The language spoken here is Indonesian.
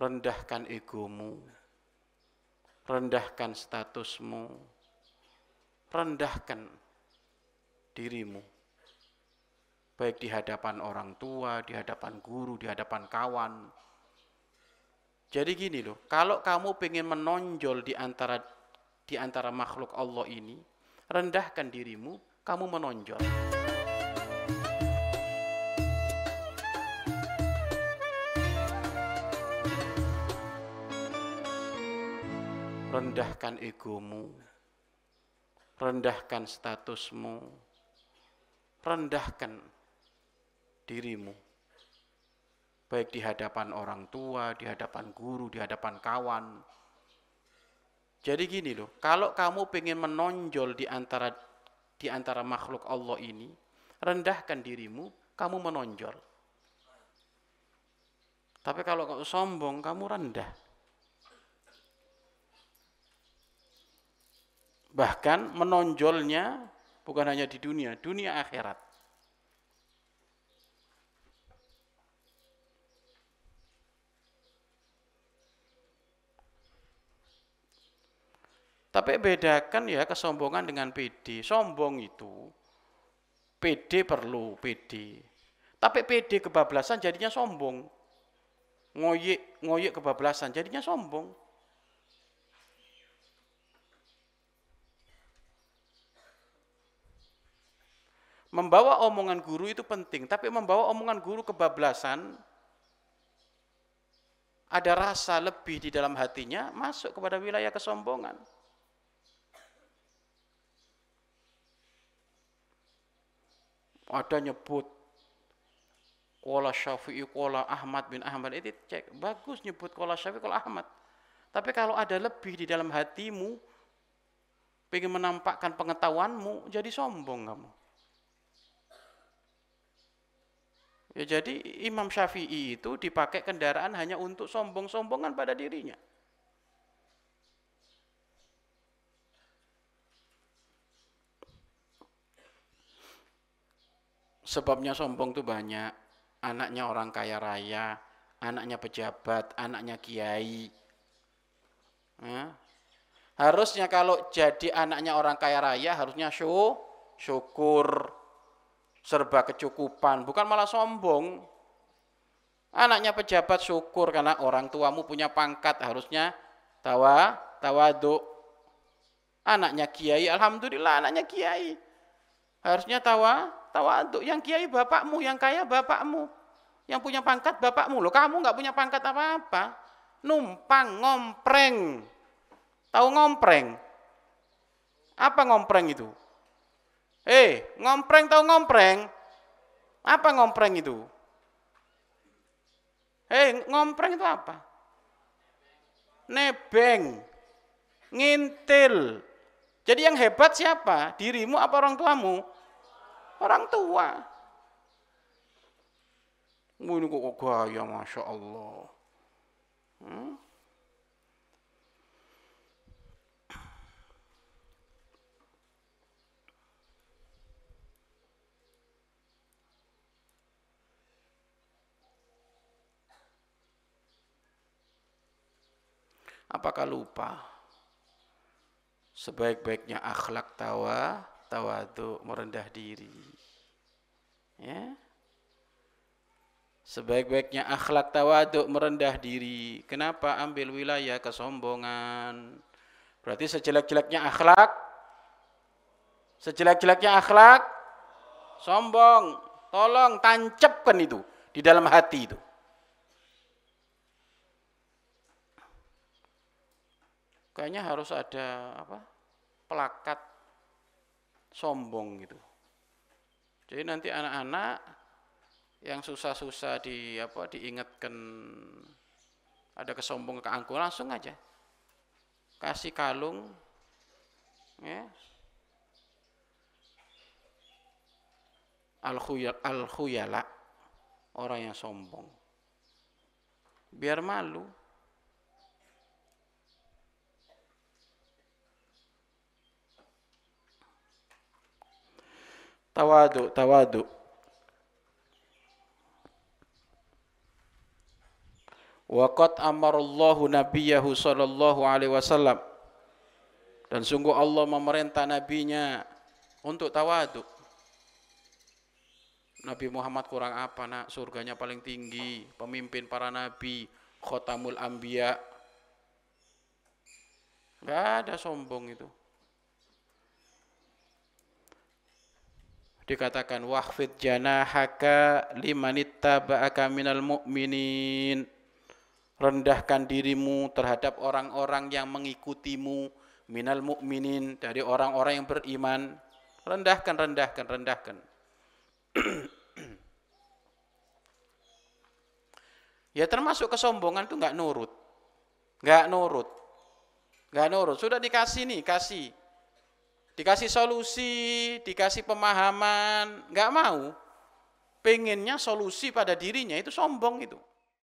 rendahkan egomu, rendahkan statusmu, rendahkan dirimu. Baik di hadapan orang tua, di hadapan guru, di hadapan kawan. Jadi gini loh, kalau kamu ingin menonjol di antara di antara makhluk Allah ini, rendahkan dirimu, kamu menonjol. rendahkan egomu, rendahkan statusmu, rendahkan dirimu. Baik di hadapan orang tua, di hadapan guru, di hadapan kawan. Jadi gini loh, kalau kamu ingin menonjol di antara di antara makhluk Allah ini, rendahkan dirimu, kamu menonjol. Tapi kalau kamu sombong, kamu rendah. Bahkan menonjolnya bukan hanya di dunia, dunia akhirat. Tapi bedakan ya kesombongan dengan PD. Sombong itu PD perlu PD. Tapi PD kebablasan jadinya sombong. Ngoyek ngoyek kebablasan jadinya sombong. membawa omongan guru itu penting, tapi membawa omongan guru kebablasan, ada rasa lebih di dalam hatinya, masuk kepada wilayah kesombongan. Ada nyebut kola syafi'i, kola Ahmad bin Ahmad, itu cek, bagus nyebut kola syafi'i, kola Ahmad. Tapi kalau ada lebih di dalam hatimu, pengen menampakkan pengetahuanmu, jadi sombong kamu. Ya jadi Imam Syafi'i itu dipakai kendaraan hanya untuk sombong-sombongan pada dirinya. Sebabnya sombong itu banyak. Anaknya orang kaya raya, anaknya pejabat, anaknya kiai. Ya. Harusnya kalau jadi anaknya orang kaya raya harusnya syukur, syukur serba kecukupan, bukan malah sombong. Anaknya pejabat syukur karena orang tuamu punya pangkat harusnya tawa, tawaduk. Anaknya kiai, alhamdulillah anaknya kiai. Harusnya tawa, tawaduk. Yang kiai bapakmu, yang kaya bapakmu. Yang punya pangkat bapakmu. Loh, kamu nggak punya pangkat apa-apa. Numpang, ngompreng. Tahu ngompreng? Apa ngompreng itu? hey, eh, ngompreng tau ngompreng? Apa ngompreng itu? hey, eh, ngompreng itu apa? Nebeng, ngintil. Jadi yang hebat siapa? Dirimu apa orang tuamu? Orang tua. Ini kok gaya, Masya Allah. Hmm? Apakah lupa? Sebaik-baiknya akhlak tawa, tawadu, merendah diri. Ya. Sebaik-baiknya akhlak tawaduk merendah diri. Kenapa ambil wilayah kesombongan? Berarti sejelek-jeleknya akhlak sejelek-jeleknya akhlak sombong. Tolong tancapkan itu di dalam hati itu. kayaknya harus ada apa pelakat sombong gitu jadi nanti anak-anak yang susah-susah di apa diingatkan ada kesombong ke langsung aja kasih kalung ya al al khuyala orang yang sombong biar malu Tawadu, tawadu. Waqat amarallahu nabiyahu sallallahu alaihi wasallam. Dan sungguh Allah memerintah nabinya untuk tawadu. Nabi Muhammad kurang apa nak? Surganya paling tinggi, pemimpin para nabi, khotamul anbiya. Enggak ada sombong itu. dikatakan wahfid janahaka limanittaba'aka minal mu'minin rendahkan dirimu terhadap orang-orang yang mengikutimu minal mu'minin dari orang-orang yang beriman rendahkan rendahkan rendahkan ya termasuk kesombongan itu nggak nurut nggak nurut nggak nurut sudah dikasih nih kasih Dikasih solusi, dikasih pemahaman, nggak mau. Pengennya solusi pada dirinya itu sombong itu.